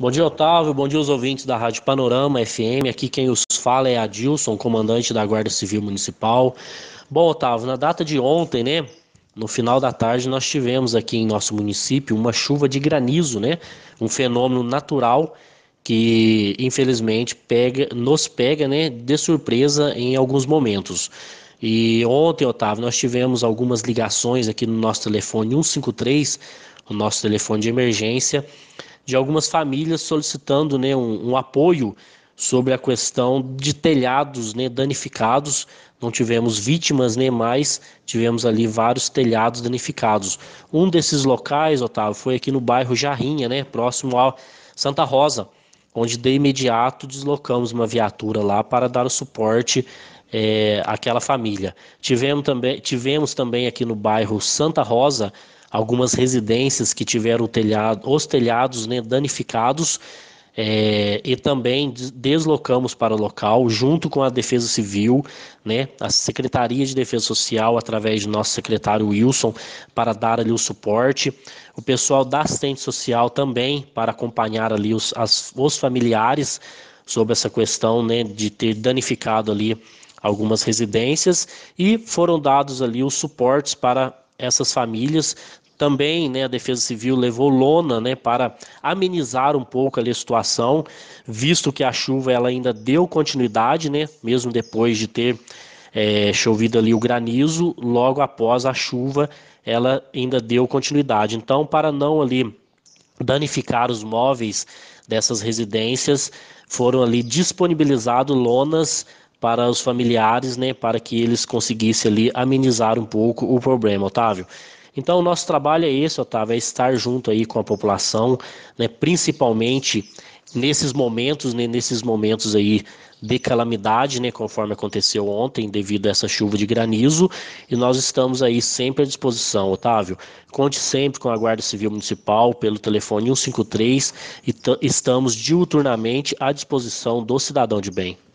Bom dia, Otávio. Bom dia os ouvintes da Rádio Panorama FM. Aqui quem os fala é Adilson, comandante da Guarda Civil Municipal. Bom, Otávio, na data de ontem, né? No final da tarde, nós tivemos aqui em nosso município uma chuva de granizo, né? Um fenômeno natural que, infelizmente, pega, nos pega né, de surpresa em alguns momentos. E ontem, Otávio, nós tivemos algumas ligações aqui no nosso telefone 153, o nosso telefone de emergência, de algumas famílias solicitando né, um, um apoio sobre a questão de telhados né, danificados. Não tivemos vítimas, né, mas tivemos ali vários telhados danificados. Um desses locais, Otávio, foi aqui no bairro Jarrinha, né, próximo a Santa Rosa, onde de imediato deslocamos uma viatura lá para dar o suporte é, àquela família. Tivemos também, tivemos também aqui no bairro Santa Rosa algumas residências que tiveram telhado, os telhados né, danificados é, e também deslocamos para o local, junto com a Defesa Civil, né, a Secretaria de Defesa Social, através do nosso secretário Wilson, para dar ali o suporte, o pessoal da assistente social também, para acompanhar ali os, as, os familiares sobre essa questão né, de ter danificado ali algumas residências e foram dados ali os suportes para essas famílias. Também né, a Defesa Civil levou lona né, para amenizar um pouco ali a situação, visto que a chuva ela ainda deu continuidade, né, mesmo depois de ter é, chovido ali o granizo, logo após a chuva ela ainda deu continuidade. Então, para não ali danificar os móveis dessas residências, foram ali disponibilizados lonas para os familiares, né, para que eles conseguissem ali amenizar um pouco o problema, Otávio. Então, o nosso trabalho é esse, Otávio, é estar junto aí com a população, né, principalmente nesses momentos, né, nesses momentos aí de calamidade, né, conforme aconteceu ontem devido a essa chuva de granizo, e nós estamos aí sempre à disposição, Otávio. Conte sempre com a Guarda Civil Municipal pelo telefone 153 e estamos diuturnamente à disposição do cidadão de bem.